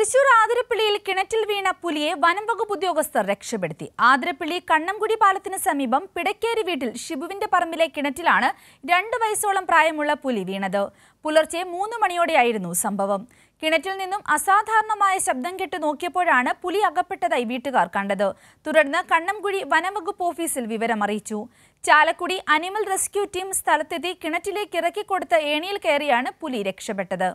തൃശൂർ ആതിരപ്പള്ളിയിൽ കിണറ്റിൽ വീണ പുലിയെ വനംവകുപ്പ് ഉദ്യോഗസ്ഥർ രക്ഷപ്പെടുത്തി ആതിരപ്പള്ളി കണ്ണംകുടി പാലത്തിന് സമീപം പിടക്കേരി വീട്ടിൽ ഷിബുവിന്റെ പറമ്പിലെ കിണറ്റിലാണ് രണ്ട് വയസ്സോളം പ്രായമുള്ള പുലി വീണത് പുലർച്ചെ മൂന്ന് മണിയോടെയായിരുന്നു സംഭവം കിണറ്റിൽ നിന്നും അസാധാരണമായ ശബ്ദം കേട്ട് നോക്കിയപ്പോഴാണ് പുലി അകപ്പെട്ടതായി വീട്ടുകാർ കണ്ടത് തുടർന്ന് കണ്ണംകുഴി വനംവകുപ്പ് ഓഫീസിൽ വിവരമറിയിച്ചു ചാലക്കുടി അനിമൽ റെസ്ക്യൂ ടീം സ്ഥലത്തെത്തി കിണറ്റിലേക്ക് ഇറക്കിക്കൊടുത്ത ഏണിയിൽ കയറിയാണ് പുലി രക്ഷപ്പെട്ടത്